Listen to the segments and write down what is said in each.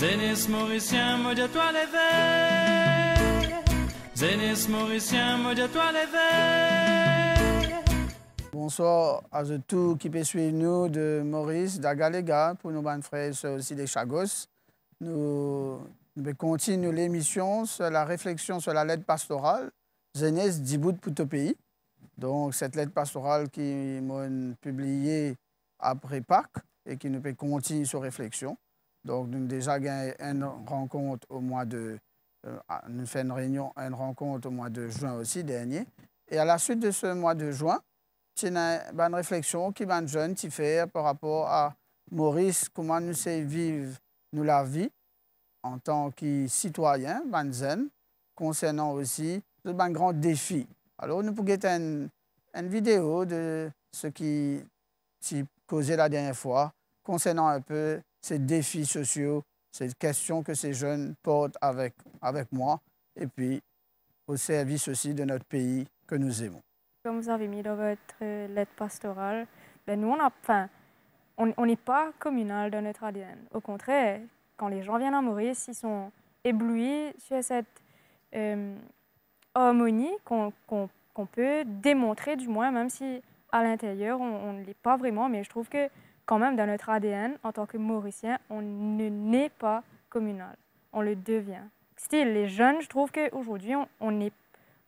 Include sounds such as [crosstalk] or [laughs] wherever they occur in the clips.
Zénis mauricien, maudit toi l'éveil. Zénis mauricien, maudit toi l'éveil. Bonsoir à tous qui suivent nous de Maurice, d'Agalega, pour nos bonnes frères aussi des Chagos. Nous, nous continuons l'émission sur la réflexion sur la lettre pastorale, Zénès Dibout pour pays. Donc, cette lettre pastorale qui m'a publiée après Pâques et qui nous peut continuer sur réflexion. Donc, nous avons déjà gagné une rencontre au mois de... Euh, nous fait une réunion, une rencontre au mois de juin aussi dernier. Et à la suite de ce mois de juin, il y a une réflexion qui est jeune qui fait par rapport à Maurice, comment nous sait vivre nous la vie en tant que citoyen, concernant aussi ce grand défi. Alors, nous pouvons une, une vidéo de ce qui, s'est causé la dernière fois concernant un peu ces défis sociaux, ces questions que ces jeunes portent avec, avec moi, et puis au service aussi de notre pays que nous aimons. Comme vous avez mis dans votre lettre pastorale, ben nous, on n'est enfin, on, on pas communal dans notre ADN. Au contraire, quand les gens viennent à Maurice, ils sont éblouis sur cette euh, harmonie qu'on peut démontrer, du moins, même si à l'intérieur, on ne l'est pas vraiment. Mais je trouve que quand même dans notre ADN, en tant que Mauricien, on ne naît pas communal, on le devient. Style, les jeunes, je trouve qu'aujourd'hui, on n'est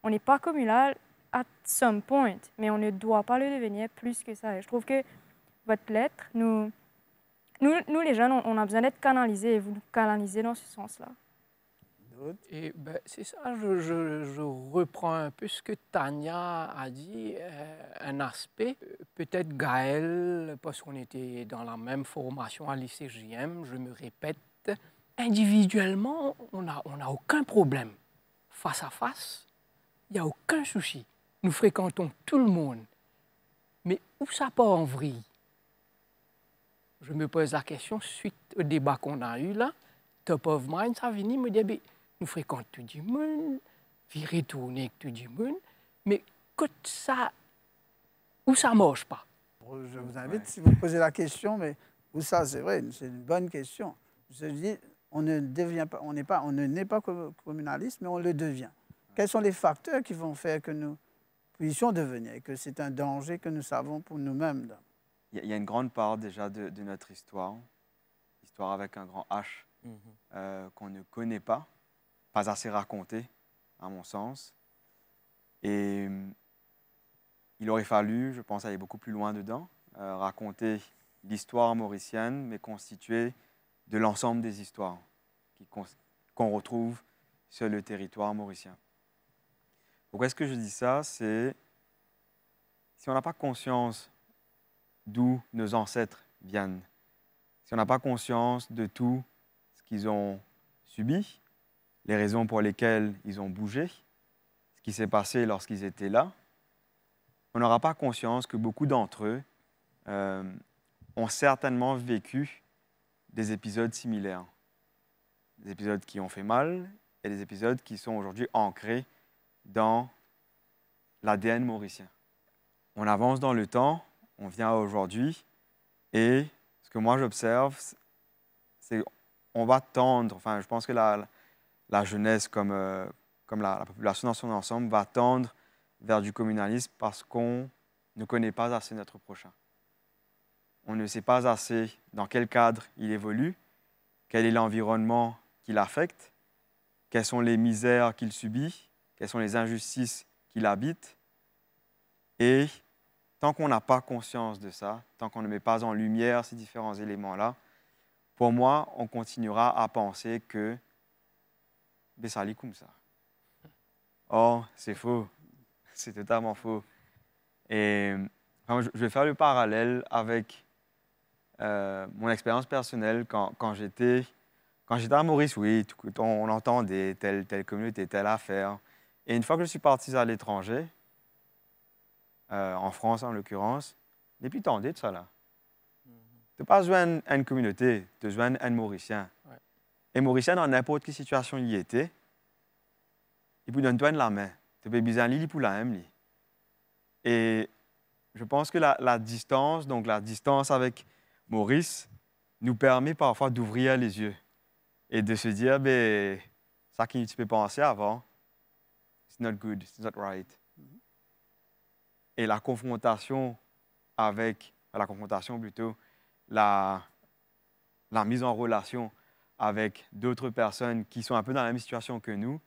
on pas communal à some point, mais on ne doit pas le devenir plus que ça. je trouve que votre lettre, nous, nous, nous les jeunes, on, on a besoin d'être canalisés et vous nous canalisez dans ce sens-là. Et ben, c'est ça, je, reprends un peu ce que Tania a dit, euh, un aspect. Peut-être Gaël, parce qu'on était dans la même formation à l'ICJM, je me répète, individuellement, on n'a on a aucun problème. Face à face, il n'y a aucun souci. Nous fréquentons tout le monde. Mais où ça part en vrille Je me pose la question suite au débat qu'on a eu là. Top of mind, ça vient me dire, eh nous tout du monde, nous retournons tout du monde, mais que ça, où ça ne marche pas Je vous invite, si vous posez la question, mais où ça, c'est vrai, c'est une bonne question. Je dis, on ne devient pas, on n'est pas, on ne n'est pas communaliste, mais on le devient. Quels sont les facteurs qui vont faire que nous puissions devenir, que c'est un danger que nous savons pour nous-mêmes Il y a une grande part déjà de, notre histoire, histoire avec un grand H, mhm. euh, qu'on ne connaît pas, pas assez raconté, à mon sens. Et euh, il aurait fallu, je pense, aller beaucoup plus loin dedans, euh, raconter l'histoire mauricienne, mais constituer de l'ensemble des histoires qu'on retrouve sur le territoire mauricien. Pourquoi est-ce que je dis ça C'est si on n'a pas conscience d'où nos ancêtres viennent, si on n'a pas conscience de tout ce qu'ils ont subi, les raisons pour lesquelles ils ont bougé, ce qui s'est passé lorsqu'ils étaient là, on n'aura pas conscience que beaucoup d'entre eux euh, ont certainement vécu des épisodes similaires. Des épisodes qui ont fait mal et des épisodes qui sont aujourd'hui ancrés dans l'ADN mauricien. On avance dans le temps, on vient aujourd'hui et ce que moi j'observe, c'est qu'on va tendre, enfin je pense que la, la jeunesse comme, euh, comme la, la, population dans son ensemble va tendre vers du communalisme parce qu'on ne connaît pas assez notre prochain. On ne sait pas assez dans quel cadre il évolue, quel est l'environnement qui l'affecte, quelles sont les misères qu'il subit, quelles sont les injustices qu'il habite. Et tant qu'on n'a pas conscience de ça, tant qu'on ne met pas en lumière ces différents éléments-là, pour moi, on continuera à penser que Bessalikum, ça. Oh c'est faux. C'est totalement faux. Et je vais faire le parallèle avec euh, mon expérience personnelle quand, j'étais. Quand j'étais à Maurice, oui, on, on entendait telle, communauté, telle affaire. Et une fois que je suis parti à l'étranger, euh, en France en l'occurrence, n'est plus tendu de ça là. Mm-hmm. Tu n'as pas besoin d'une communauté, tu as besoin d'un Mauricien. Ouais. Et Mauricien, dans n'importe quelle situation il était, il peut donner la main. Tu peux il la même. Et je pense que la, distance, donc la distance avec Maurice, nous permet parfois d'ouvrir les yeux et de se dire, ben, ça qui tu peux penser avant, it's not good, it's not right. Mm-hmm. Et la confrontation avec, la confrontation plutôt, la, la mise en relation avec d'autres personnes qui sont un peu dans la même situation que nous,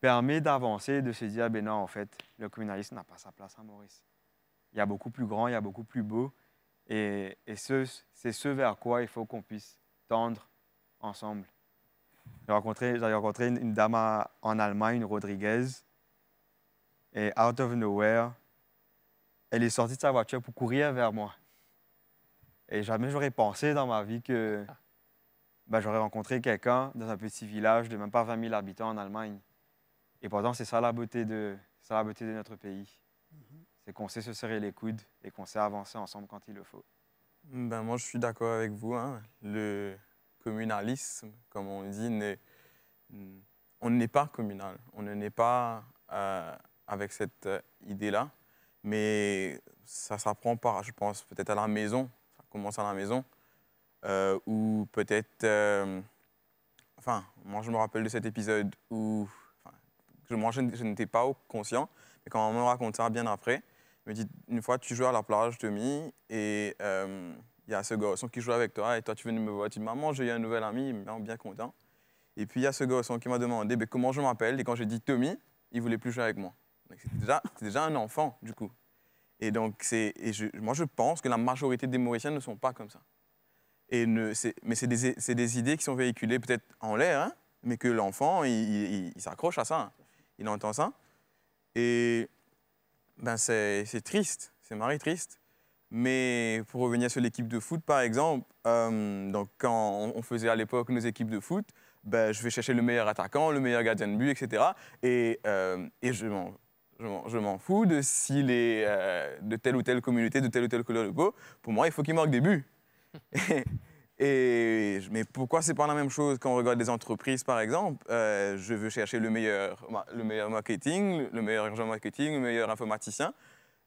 permet d'avancer et de se dire, ah ben non, en fait, le communalisme n'a pas sa place à Maurice. Il y a beaucoup plus grand, il y a beaucoup plus beau. Et, c'est ce, vers quoi il faut qu'on puisse tendre ensemble. J'ai rencontré, rencontré une, dame en Allemagne, une Rodriguez, et out of nowhere, elle est sortie de sa voiture pour courir vers moi. Et jamais j'aurais pensé dans ma vie que... Ah. Ben, j'aurais rencontré quelqu'un dans un petit village de même pas 20 000 habitants en Allemagne. Et pourtant, c'est ça la beauté de, la beauté de notre pays. Mhm. C'est qu'on sait se serrer les coudes et qu'on sait avancer ensemble quand il le faut. Ben, moi, je suis d'accord avec vous. Hein. Le communalisme, comme on dit, mm, on n'est pas communal. On ne n'est pas euh, avec cette euh, idée-là. Mais ça s'apprend par, je pense, peut-être à la maison. Ça commence à la maison. Euh, ou peut-être... Euh, enfin, moi, je me rappelle de cet épisode où... Enfin, moi, je, je n'étais pas conscient, mais quand on me raconte ça bien après, il me dit, une fois, tu joues à la plage, Tommy, et il euh, y a ce garçon qui joue avec toi, et toi, tu venais me voir, tu dis, maman, j'ai un nouvel ami, il bien content. Et puis, il y a ce garçon qui m'a demandé ben, comment je m'appelle, et quand j'ai dit Tommy, il voulait plus jouer avec moi. C'est déjà, un enfant, du coup. Et donc, moi, je pense que la majorité des Mauriciens ne sont pas comme ça ne, mais c'est des, idées qui sont véhiculées peut-être en l'air, hein, mais que l'enfant, il, s'accroche à ça. Hein. Il entend ça. Et ben c'est triste, c'est Marie triste. Mais pour revenir sur l'équipe de foot, par exemple, euh, donc quand on faisait à l'époque nos équipes de foot, ben, je vais chercher le meilleur attaquant, le meilleur gardien de but, etc. Et, et euh, je m'en je m'en fous de s'il est euh, de telle ou telle communauté, de telle ou telle couleur de peau. Pour moi, il faut qu'il marque des buts. [laughs] mais pourquoi c'est pas la même chose quand on regarde des entreprises, par exemple euh, Je veux chercher le meilleur, le meilleur marketing, le meilleur agent marketing, le meilleur informaticien.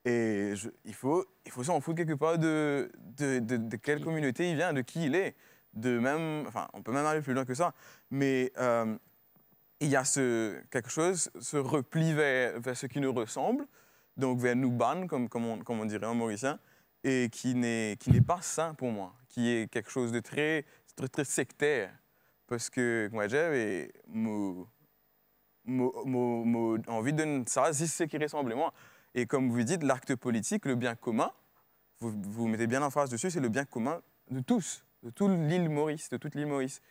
Et il faut, il faut s'en foutre quelque part de, de, quelle communauté il vient, de qui il est. De même, enfin, on peut même aller plus loin que ça. Mais euh, il y a ce, quelque chose, ce repli vers, ce qui nous ressemble, donc vers nous ban, comme, comme, on, comme on dirait en mauricien et qui n'est pas sain pour moi, qui est quelque chose de très, très, sectaire. Parce que, moi, j'ai envie de savoir c'est ce qui ressemble à moi. Et comme vous dites, l'acte politique, le bien commun, vous, vous mettez bien en face dessus, c'est le bien commun de tous, de toute l'île Maurice, de toute l'île Maurice.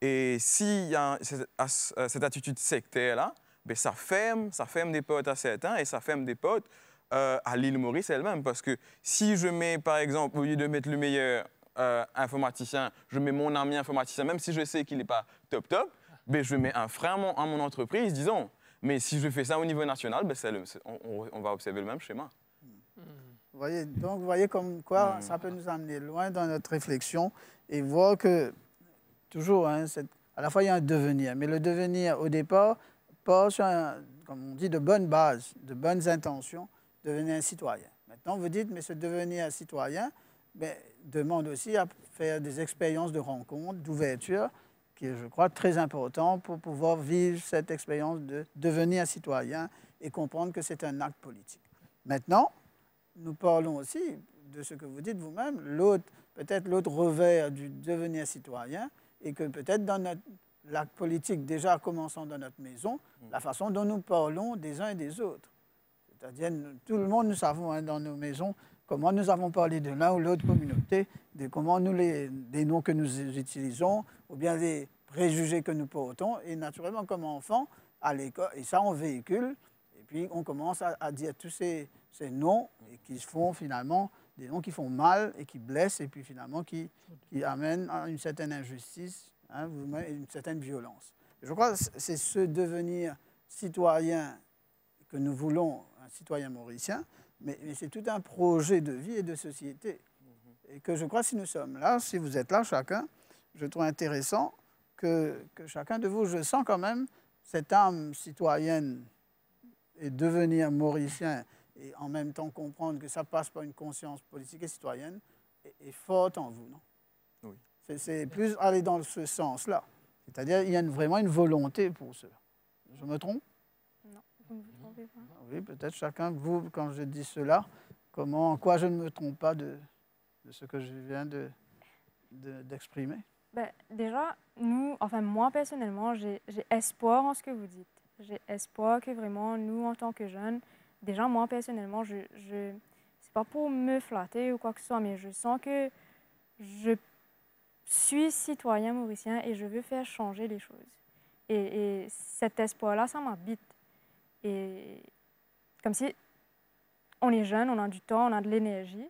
Et s'il y a cette attitude sectaire-là, ben ça ferme, ça ferme des potes à certains et ça ferme des potes euh, à l'île Maurice elle-même. Parce que si je mets, par exemple, au lieu de mettre le meilleur euh, informaticien, je mets mon ami informaticien, même si je sais qu'il n'est pas top top, mais ben, je mets un frein à mon, mon, entreprise, disons. Mais si je fais ça au niveau national, ben, on, va observer le même schéma. Vous voyez, donc, vous voyez comme quoi hmm. ça peut nous amener loin dans notre réflexion et voir que, toujours, hein, à la fois, il y a un devenir. Mais le devenir, au départ, porte sur, comme on dit, de bonnes bases, de bonnes intentions devenir un citoyen. Maintenant, vous dites, mais ce devenir un citoyen demande aussi à faire des expériences de rencontre, d'ouverture, qui est, je crois, très important pour pouvoir vivre cette expérience de devenir un citoyen et comprendre que c'est un acte politique. Maintenant, nous parlons aussi de ce que vous dites vous-même, l'autre, peut-être l'autre revers du devenir citoyen, et que peut-être dans notre l'acte politique, déjà commençant dans notre maison, mm. la façon dont nous parlons des uns et des autres. C'est-à-dire, tout le monde, nous savons hein, dans nos maisons comment nous avons parlé de l'un ou l'autre communauté, de comment nous les, des noms que nous utilisons, ou bien des préjugés que nous portons. Et naturellement, comme enfant, à l'école, et ça, on véhicule, et puis on commence à, dire tous ces, ces noms qui font finalement des noms qui font mal et qui blessent, et puis finalement qui, qui amènent à une certaine injustice, hein, une certaine violence. Je crois que c'est ce devenir citoyen que nous voulons un citoyen mauricien, mais, c'est tout un projet de vie et de société. Mm-hmm. Et que je crois, si nous sommes là, si vous êtes là, chacun, je trouve intéressant que, chacun de vous, je sens quand même cette âme citoyenne et devenir mauricien et en même temps comprendre que ça passe par une conscience politique et citoyenne est, forte en vous, non Oui. C'est plus aller dans ce sens-là. C'est-à-dire, il y a vraiment une volonté pour cela. Je me trompe oui, peut-être chacun de vous, quand je dis cela, comment, en quoi je ne me trompe pas de, ce que je viens d'exprimer de, d'exprimer ben, Déjà, nous, enfin moi personnellement, j'ai espoir en ce que vous dites. J'ai espoir que vraiment, nous, en tant que jeunes, déjà moi personnellement, je, je c'est pas pour me flatter ou quoi que ce soit, mais je sens que je suis citoyen mauricien et je veux faire changer les choses. Et, et cet espoir-là, ça m'habite. Et comme si on est jeune, on a du temps, on a de l'énergie,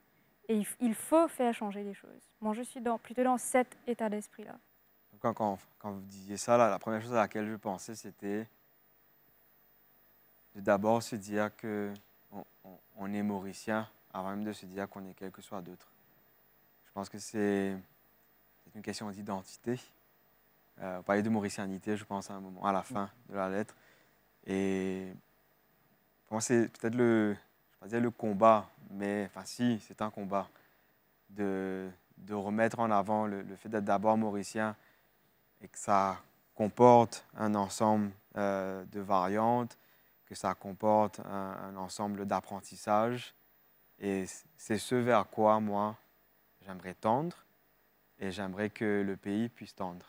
et il, faut faire changer les choses. Moi, je suis dans, plutôt dans cet état d'esprit-là. Quand, quand, vous disiez ça, la première chose à laquelle je pensais, c'était de d'abord se dire que on, est mauricien avant même de se dire qu'on est quelque soit d'autre. Je pense que c'est une question d'identité. Euh, vous parlez de mauricianité, je pense, à un moment, à la fin de la lettre. Et pour moi, c'est peut-être le, je le combat, mais enfin, si, c'est un combat de, de, remettre en avant le, fait d'être d'abord mauricien et que ça comporte un ensemble euh, de variantes, que ça comporte un, ensemble d'apprentissages. Et c'est ce vers quoi, moi, j'aimerais tendre et j'aimerais que le pays puisse tendre.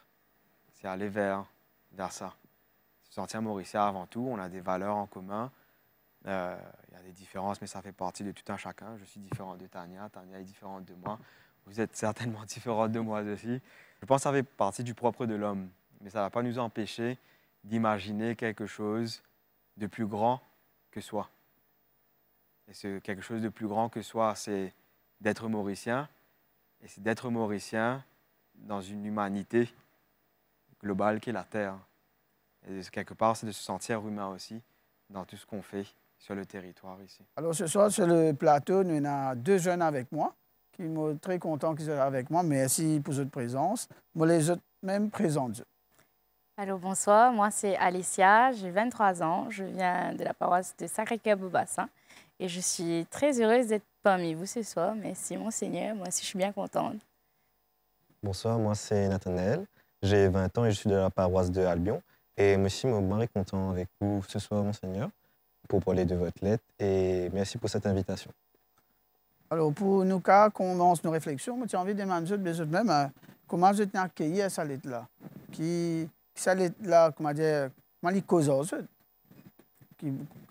C'est aller vers, vers ça. Se sentir mauricien avant tout, on a des valeurs en commun, euh, il y a des différences, mais ça fait partie de tout un chacun. Je suis différent de Tania, Tania est différente de moi. Vous êtes certainement [laughs] différents de moi aussi. Je pense que ça fait partie du propre de l'homme, mais ça ne va pas nous empêcher d'imaginer quelque chose de plus grand que soi. Et ce quelque chose de plus grand que soi, c'est d'être mauricien, et c'est d'être mauricien dans une humanité globale qui est la Terre. Et quelque part, c'est de se sentir humain aussi dans tout ce qu'on fait sur le territoire ici? Alors, ce soir, sur le plateau, nous avons deux jeunes avec moi, qui sont très contents qu'ils soient avec moi. Merci pour votre présence. Moi, les autres, même présents. Allô, bonsoir. Moi, c'est Alicia. J'ai 23 ans. Je viens de la paroisse de Sacré-Cœur bassin hein. Et je suis très heureuse d'être parmi vous ce soir. Merci, Monseigneur. Moi aussi, je suis bien contente. Bonsoir, moi, c'est Nathanaël. J'ai 20 ans et je suis de la paroisse de Albion. Et moi aussi, je suis content avec vous ce soir, Monseigneur pour parler de votre lettre et merci pour cette invitation. Alors, pour nous, quand on commence nos réflexions, j'ai envie de demander de même euh, comment je êtes accueilli à cette lettre-là. Qui, cette lettre-là, comment dire, comment les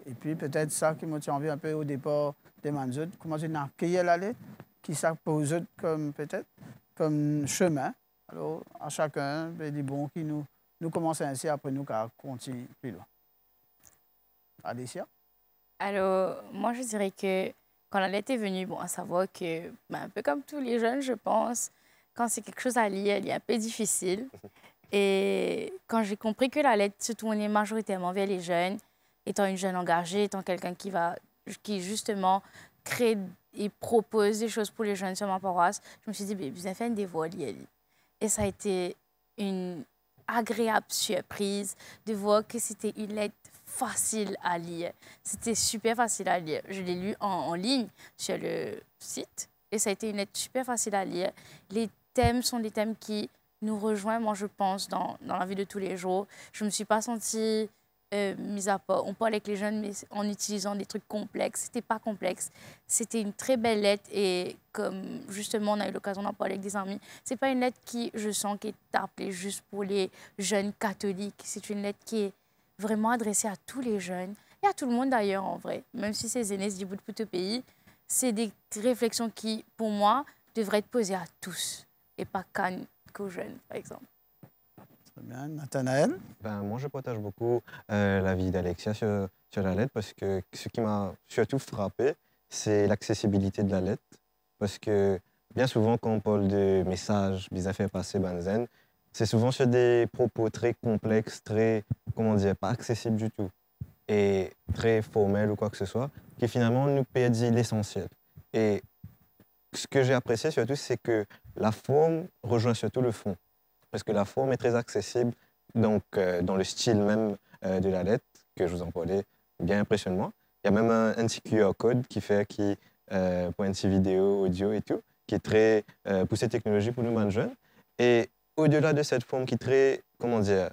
Et puis, peut-être ça qui m'a envie un peu au départ de demander comment je êtes accueilli la lettre, qui ça pose comme, peut-être, comme chemin. Alors, à chacun, les ben, bons qui nous, nous commençons ainsi, après nous, qu'à continuer plus loin. Alicia Alors, moi, je dirais que quand la lettre est venue, bon, à savoir que, ben, un peu comme tous les jeunes, je pense, quand c'est quelque chose à lire, il est un peu difficile. [laughs] Et quand j'ai compris que la lettre se tournait majoritairement vers les jeunes, étant une jeune engagée, étant quelqu'un qui va, qui justement crée et propose des choses pour les jeunes sur ma paroisse, je me suis dit, ben, avez fait des voix Et ça a été une agréable surprise de voir que c'était une lettre facile à lire. C'était super facile à lire. Je l'ai lu en, en, ligne sur le site et ça a été une lettre super facile à lire. Les thèmes sont des thèmes qui nous rejoignent, moi, je pense, dans, dans la vie de tous les jours. Je ne me suis pas sentie euh, mise à part. On parle avec les jeunes, mais en utilisant des trucs complexes. C'était pas complexe. C'était une très belle lettre et comme justement on a eu l'occasion d'en parler avec des amis, c'est pas une lettre qui, je sens, qui est appelée juste pour les jeunes catholiques. C'est une lettre qui est vraiment adressé à tous les jeunes et à tout le monde d'ailleurs en vrai, même si c'est Zénès du bout de tout pays. C'est des réflexions qui, pour moi, devraient être posées à tous et pas qu'aux jeunes, par exemple. Très bien. Nathanaël ben, Moi, je partage beaucoup euh, l'avis d'Alexia sur, sur, la lettre parce que ce qui m'a surtout frappé, c'est l'accessibilité de la lettre. Parce que bien souvent, quand on parle de messages, des affaires passer banzen, c'est souvent sur des propos très complexes, très, comment dire, pas accessibles du tout, et très formels ou quoi que ce soit, qui finalement nous perdent l'essentiel. Et ce que j'ai apprécié surtout, c'est que la forme rejoint surtout le fond, parce que la forme est très accessible, donc euh, dans le style même euh, de la lettre, que je vous en parlais, bien impressionnement. Il y a même un, un petit QR code qui fait qui euh, pour vidéo, audio et tout, qui est très poussé technologie pour nous, jeunes. Et au-delà de cette forme qui est très, comment dire,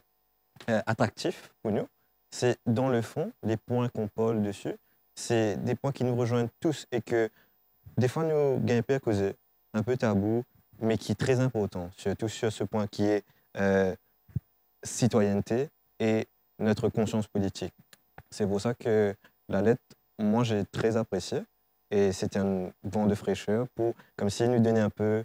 euh, attractif pour nous, c'est dans le fond, les points qu'on parle dessus, c'est des points qui nous rejoignent tous et que des fois nous gagnons à causer, un peu tabou, mais qui est très important, surtout sur ce point qui est euh, citoyenneté et notre conscience politique. C'est pour ça que la lettre, moi, j'ai très apprécié et c'était un vent de fraîcheur pour, comme elle nous donnait un peu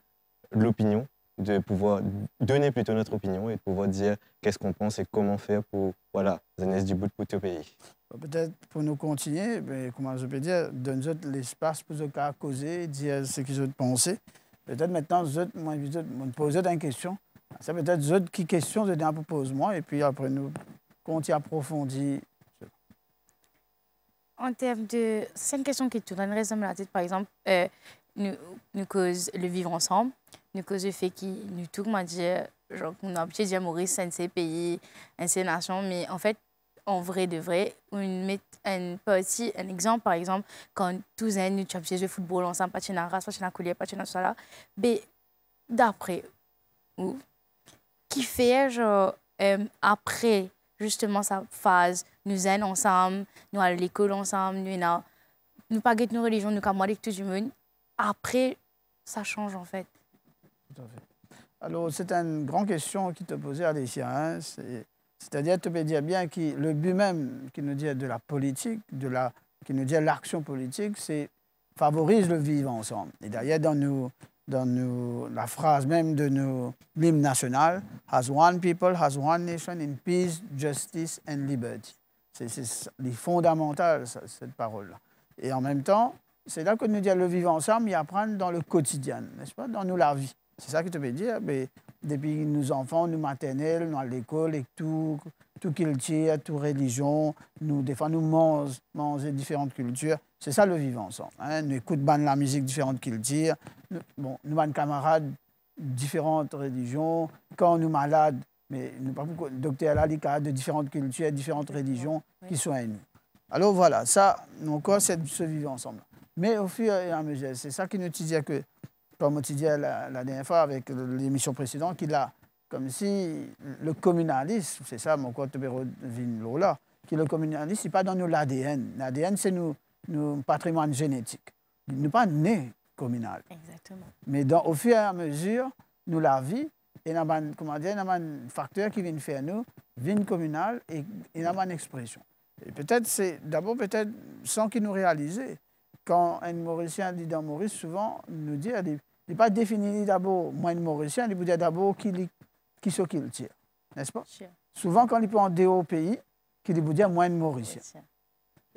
l'opinion de pouvoir donner plutôt notre opinion et de pouvoir dire qu'est-ce qu'on pense et comment faire pour, voilà, Zanès du bout pour au pays. Peut-être pour nous continuer, mais comment je peux dire, donner l'espace pour nous causer, dire ce qu'ils ont pensé. Peut-être maintenant, moi, je me poser une question. C'est peut-être qui question de un propose moi et puis après nous y approfondit. En termes de c'est une question qui tourne, donne raison la tête par exemple, euh, nous, nous cause le vivre ensemble tout Feki, dit euh, genre on a l'habitude de dire Maurice, c'est un pays, un de ces mais en fait, en vrai de vrai, une, une aussi un exemple, par exemple, quand tous les nous avons joué au football, ensemble, s'en pas de race, pas une couleur, pas de tout là, mais ben, d'après, ou qui fait genre euh, après justement sa phase, nous sommes ensemble, nous allons à l'école ensemble, nous n'avons nous pas nos religions, nous avons tout le monde, après, ça change en fait fait. Alors, c'est une grande question qui te posait, Alicia. Hein. C'est-à-dire, tu peux dire bien que le but même qui nous dit de la politique, de la, qui nous dit l'action politique, c'est favorise le vivre ensemble. Et d'ailleurs, dans, nous, dans nous, la phrase même de nos l'hymne national, Has one people, has one nation in peace, justice and liberty. C'est fondamental, cette parole-là. Et en même temps, c'est là que nous dit le vivre ensemble et apprendre dans le quotidien, n'est-ce pas, dans nous la vie. C'est ça que tu veux dire. Mais depuis nos enfants, nos maternelles, nous à l'école et tout, tout culture, toute religion, nous, des fois, nous mangeons, différentes cultures. C'est ça le vivre hein. ensemble. Nous écoutons la musique différente, cultures. Nous, bon, nous avons camarades différentes religions. Quand nous malades, mais nous pas beaucoup, docteur a de différentes cultures, différentes religions qui soignent. nous. Alors voilà, ça, encore, c'est de se vivre ensemble. Mais au fur et à mesure, c'est ça qui nous dit que comme on la, la dernière fois avec l'émission précédente, qu'il a comme si le communalisme, c'est ça mon côté là, que le communalisme, c'est pas dans nous l'ADN. L'ADN, c'est nous, nous patrimoine génétique. Nous n'est pas né communal. Exactement. Mais dans, au fur et à mesure, nous la vie, et y a comment dire, un facteur qui vient faire nous, vient communal et, et nous une expression. Et peut-être, c'est d'abord peut-être sans qu'il nous réalise. Quand un Mauricien dit dans Maurice, souvent, nous dit, dit il pas défini d'abord de mauricien, il veut dire d'abord qui, qui ce qu'il tire. N'est-ce pas? Souvent, quand il prend des au pays, il veut dire moins mauricien.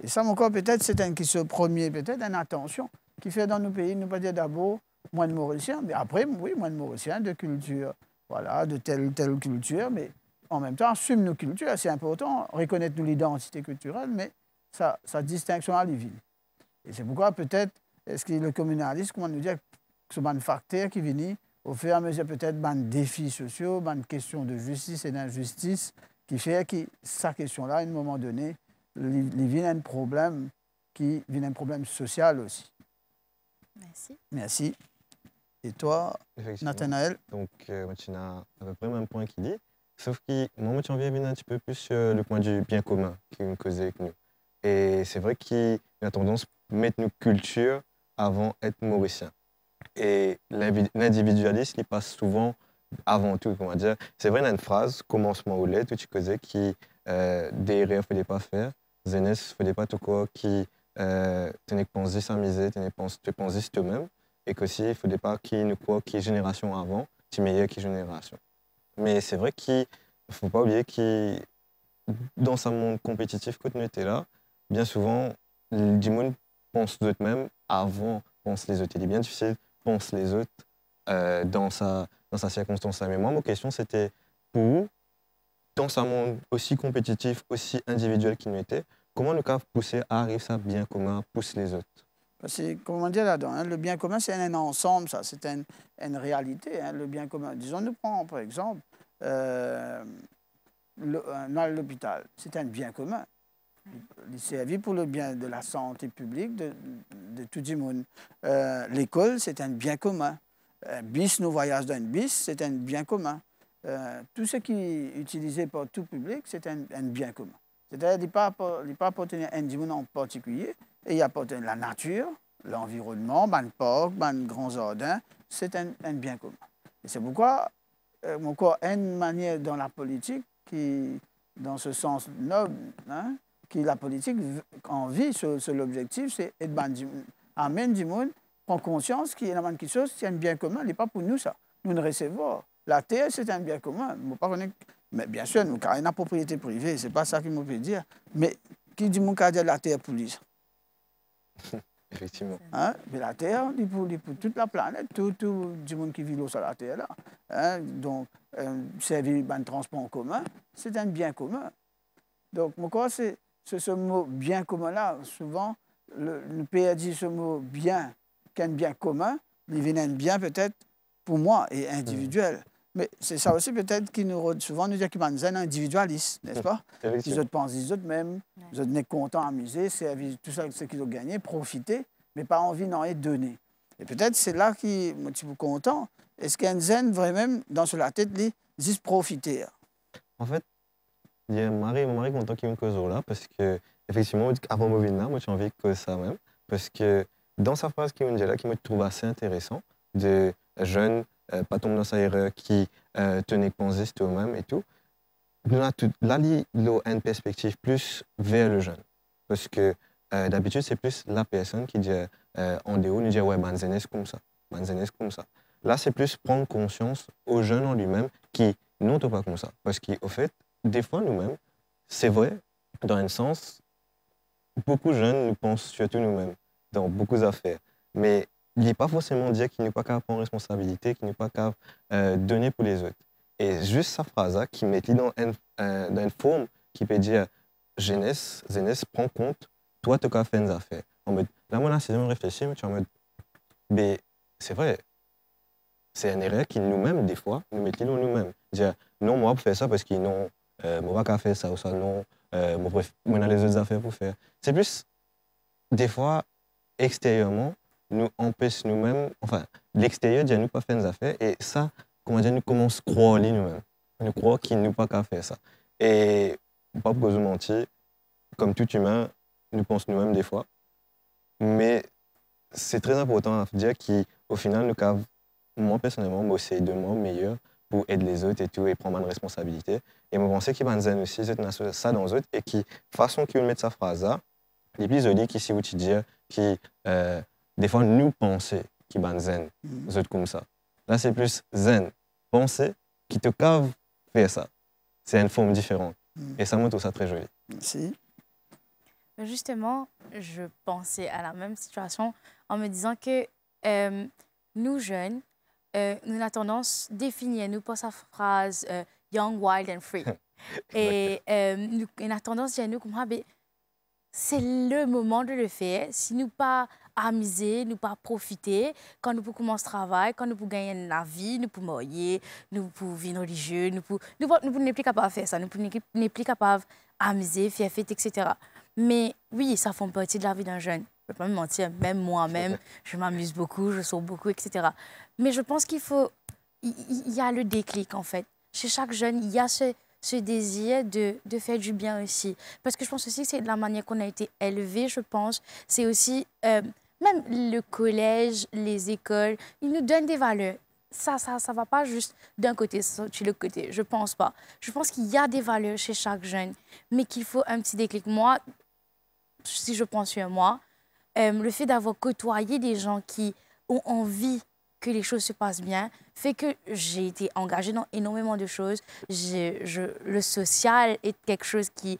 et ça, mon corps, peut-être, c'est un qui se premier, peut-être, une attention qui fait dans nos pays, ne pas dire d'abord de mauricien, mais après, oui, de mauricien de culture, voilà, de telle telle culture, mais en même temps, assume nos cultures, c'est important, reconnaître nous l'identité culturelle, mais sa, sa distinction à ville. Et c'est pourquoi, peut-être, est-ce que le communalisme, comment nous dire, ce sont des facteurs qui viennent au fur et à mesure peut-être des défis sociaux, des questions de justice et d'injustice, qui fait que cette question-là, à un moment donné, il vient un problème qui vient un problème social aussi. Merci. Merci. Et toi, Nathanaël Donc, euh, tu as à peu près le même point qu'il dit, sauf que moi, tu en viens un petit peu plus sur euh, le point du bien commun qui nous causait avec nous. Et c'est vrai qu'il y a tendance à mettre nos cultures avant être mauricien. Et l'individualisme, il passe souvent avant tout, comment dire. C'est vrai, il y a une phrase, commencement ou l'aide, tu causais, qui euh, derrière, il ne pas faire, Zénès, il ne pas tout quoi, qui euh, tenait pensé s'amuser, tenait pensé toi-même, et qu'aussi, il ne fallait pas qui nous quoi, qui génération avant, tu meilleure qui génération. Mais c'est vrai qu'il ne faut pas oublier que dans un monde compétitif, quand nous était là, bien souvent, du monde pense d'eux-mêmes avant, pensent les autres. Il bien difficile pensent les autres euh, mm. dans, sa, dans sa circonstance. Mais moi, ma question, c'était pour vous, dans un monde aussi compétitif, aussi individuel qu'il était, comment le cas poussé arrive ça, bien commun, pousse les autres bah, c'est, comment dire là-dedans, hein, le bien commun, c'est un, ensemble, ça, c'est une réalité, hein. le bien commun. Disons, nous prenons par exemple euh, l'hôpital, c'est un bien commun. Il servit pour le bien de la santé publique de, tout le monde. Euh, l'école, c'est un bien commun. Un euh, bis, nos voyages dans un bis, c'est un bien commun. Euh, tout ce qui est utilisé par tout public, c'est un, bien commun. C'est-à-dire qu'il n'est pas appartenir à un monde en particulier, et il appartient à la nature, l'environnement, le parc, les grands jardin, c'est un, bien commun. Et c'est pourquoi, euh, encore une manière dans la politique qui, dans ce sens noble, hein, la politique en vie, sur l'objectif, c'est d'amener du monde, prendre conscience qu'il y a quelque chose, c'est un bien commun, il n'est pas pour nous ça. Nous ne recevons. La terre, c'est un bien commun. Mais bien sûr, nous avons une propriété privée, ce n'est pas ça qu'il me peut dire. Mais qui dit mon de la terre pour lui [laughs] Effectivement. Hein? Mais la terre, il pour, pour, toute la planète, tout, tout du monde qui vit sur la terre. Là. Hein? Donc, euh, servir un ben, transport en commun, c'est un bien commun. Donc, mon quoi c'est c'est ce mot bien commun-là. Souvent, le, pays a dit ce mot bien qu'un bien commun, mais il un bien peut-être pour moi et individuel. Mm. Mais c'est ça aussi peut-être qui nous souvent nous dit qu'il y un individualiste, n'est-ce pas [laughs] Les autres pensent les autres même, vous les autres sont contents, amusés, tout ça, ce qu'ils ont gagné, profiter, mais pas envie d'en être donné. Et peut-être c'est là qui un petit content. Est-ce qu'un zen vraiment dans cela la tête dit juste profiter En fait, je mari, mon mari content qu'il me cause là parce que, effectivement, avant Movina, moi, j'ai envie que ça même. Parce que dans sa phrase qui dit là, qui me trouve assez intéressant, de euh, jeunes euh, pas tomber dans sa erreur, qui euh, tenait pensée sur même même et tout, là, tout, là, une perspective plus vers le jeune. Parce que d'habitude, c'est plus la personne qui dit en déo, nous dit ouais, comme ça, comme ça. Là, c'est plus prendre conscience au jeune en lui-même qui non, pas comme ça. Parce qu'au fait, des fois nous-mêmes. C'est vrai, dans un sens, beaucoup de jeunes nous pensent surtout nous-mêmes, dans beaucoup d'affaires. Mais il n'est pas forcément dire qu'il n'est pas qu'à prendre responsabilité, qu'il n'est pas qu'à euh, donner pour les autres. Et juste sa phrase-là hein, qui met dans, euh, dans une forme qui peut dire jeunesse, jeunesse, prends compte, toi, tu as fait des affaires. En mode, là, moi, là, c'est de me réfléchir, mais tu es mais c'est vrai, c'est un erreur qui nous-mêmes, des fois, nous mettons nous-mêmes. Dire, non, moi, pour faire ça parce qu'ils n'ont euh, moi, pas faire ça ou ça, non. on a les autres affaires pour faire. C'est plus, des fois, extérieurement, nous empêche nous-mêmes, enfin, l'extérieur, à nous pas faire nos affaires. Et ça, comment dire, nous commençons à croire nous-mêmes. Nous croyons qu'il nous pas qu'à faire ça. Et, pas pour vous mentir, comme tout humain, nous pensons nous-mêmes des fois. Mais c'est très important à dire qu'au final, nous, moi personnellement, moi, de moi meilleur pour aider les autres et tout, et prendre une responsabilité. Et je pensais qu'il y a aussi, ça dans les autres, et qui, façon qu'il met sa phrase là, les plus jolis qui si vous dire, qui, euh, des fois, nous penser qui ban zen, mm. les autres comme ça. Là, c'est plus zen, penser qui te cave faire ça. C'est une forme différente. Mm. Et ça, me tout ça très joli. si Justement, je pensais à la même situation en me disant que euh, nous jeunes, euh, nous avons tendance à définir nous par sa phrase euh, young, wild and free. [laughs] et euh, nous, avons tendance à nous que ben, c'est le moment de le faire. Si nous pas amuser, nous pas profiter, quand nous pouvons commencer le travail, quand nous pouvons gagner la vie, nous pouvons marier, nous pouvons vivre religieux, nous pouvons, nous, ne pouvons plus capables de faire ça, nous n'est plus capables amuser faire fête, etc. Mais oui, ça fait partie de la vie d'un jeune ne vais pas me mentir, même moi-même, [laughs] je m'amuse beaucoup, je sors beaucoup, etc. Mais je pense qu'il faut. Il y a le déclic, en fait. Chez chaque jeune, il y a ce, désir de, faire du bien aussi. Parce que je pense aussi que c'est de la manière qu'on a été élevé, je pense. C'est aussi. Euh, même le collège, les écoles, ils nous donnent des valeurs ça, ça, ça va pas juste d'un côté sur l'autre côté. Je pense pas. Je pense qu'il y a des valeurs chez chaque jeune, mais qu'il faut un petit déclic. Moi, si je pense sur moi, euh, le fait d'avoir côtoyé des gens qui ont envie que les choses se passent bien fait que j'ai été engagée dans énormément de choses. Je, le social est quelque chose qui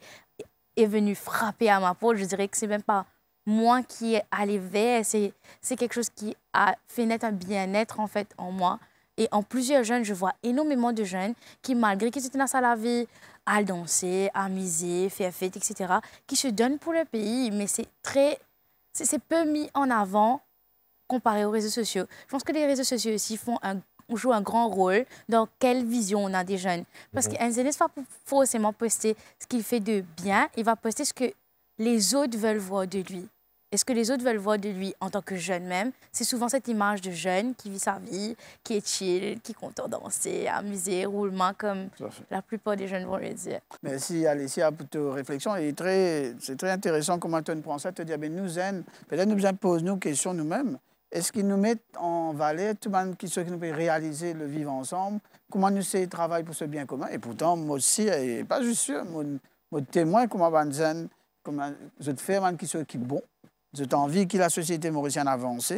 est venu frapper à ma porte. Je dirais que c'est même pas moi qui est allé vers, c'est quelque chose qui a fait naître un bien-être en fait en moi. Et en plusieurs jeunes, je vois énormément de jeunes qui, malgré qu'ils se tenaient à la vie, à danser, à miser, faire fête, etc., qui se donnent pour le pays. Mais c'est très c'est peu mis en avant comparé aux réseaux sociaux. Je pense que les réseaux sociaux aussi jouent un grand rôle dans quelle vision on a des jeunes. Parce mhm. qu'un jeune va forcément poster ce qu'il fait de bien, il va poster ce que les autres veulent voir de lui est ce que les autres veulent voir de lui en tant que jeune même, c'est souvent cette image de jeune qui vit sa vie, qui est chill, qui est content de danser, amuser, roulement, comme la plupart des jeunes vont le dire. Merci Alicia pour tes réflexion. C'est très, intéressant comment tu prends ça, te dire, ah ben, nous zen, peut-être nous impose nos questions nous-mêmes. Est-ce qu'ils nous mettent en valeur tout le monde qui, souhaite nous réaliser le vivre ensemble Comment nous c'est travail pour ce bien commun Et pourtant, moi aussi, et pas juste mon, témoin, comment zen comment je fais, qui est bon je envie que la société mauricienne avance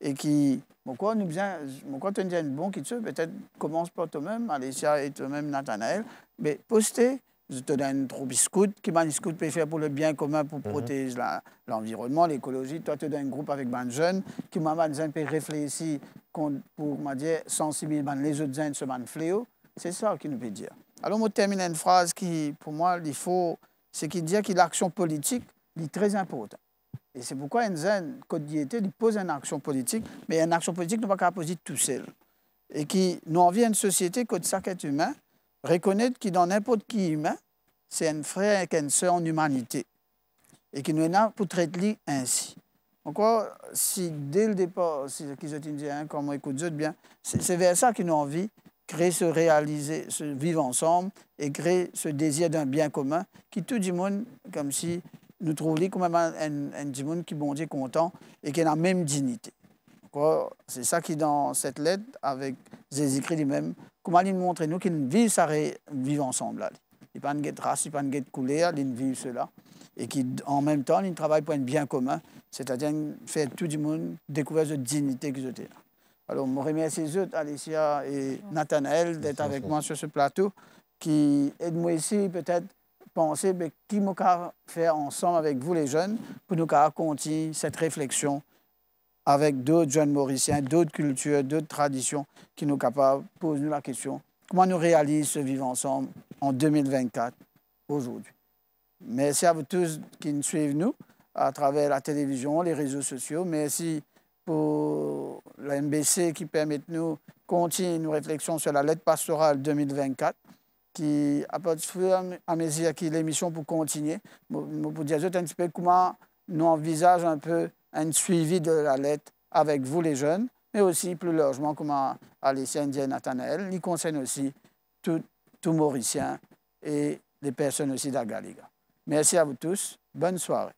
et qui, pourquoi nous bien, pourquoi tu dis bon qui tu peut-être commence par toi-même, Alicia et toi-même Nathanaël, mais poster, je te donne trop biscuit, qui que tu peux faire pour le bien commun, pour mhm. protéger l'environnement, l'écologie. Toi, tu donnes un groupe avec des jeunes, qui m'a que jeunes peut réfléchir pour, dire, sensibiliser les autres jeunes sur le fléau. C'est ça qu'il nous peut dire. Alors, je termine une phrase qui, pour moi, il faut, c'est qu'il dit que l'action politique est très importante. Et c'est pourquoi une Côte d'Iété, il pose une action politique, mais une action politique n'est pas qu'à poser tout seul. Et qui nous envie une société que ça est humain, reconnaître qu'il dans n'importe qui humain, c'est un frère et une sœur en humanité. Et qui nous en a pour traiter ainsi. Encore, oh, si dès le départ, si qu'ils ont dit, hein, comme écoute bien, c'est vers ça qu'ils nous envie créer se réaliser, se vivre ensemble et créer ce désir d'un bien commun qui tout du monde, comme si nous trouvons quand même un, monde qui bondit content et qui a la même dignité. C'est ça qui est dans cette lettre avec les écrits lui-même, comment il montre nous qu'ils vivent, ça vivre ensemble. Là. Il n'y a pas de race, il n'y a pas de couleur, ils vivent cela. Et qui, en même temps, il travaille pour un bien commun, c'est-à-dire faire tout le monde découvrir cette dignité qu'ils là Alors, je remercie Alicia et Nathanaël d'être avec moi sur ce plateau, qui aident moi ici peut-être penser mais, ben, qui nous a fait ensemble avec vous les jeunes pour nous continuer cette réflexion avec d'autres jeunes Mauriciens, d'autres cultures, d'autres traditions qui nous capables de poser la question comment nous réalisons ce vivre ensemble en 2024 aujourd'hui. Merci à vous tous qui nous suivent nous à travers la télévision, les réseaux sociaux. Merci pour la MBC qui permet de nous continuer nos réflexions sur la lettre pastorale 2024 qui, a partir à mesure que l'émission pour continuer, pour dire un petit peu comment nous envisageons un peu un suivi de la lettre avec vous les jeunes, mais aussi plus largement comment Alicia Indienne Nathanael, il concerne aussi tout, tout Mauricien et les personnes aussi d'Agaliga. Merci à vous tous, bonne soirée.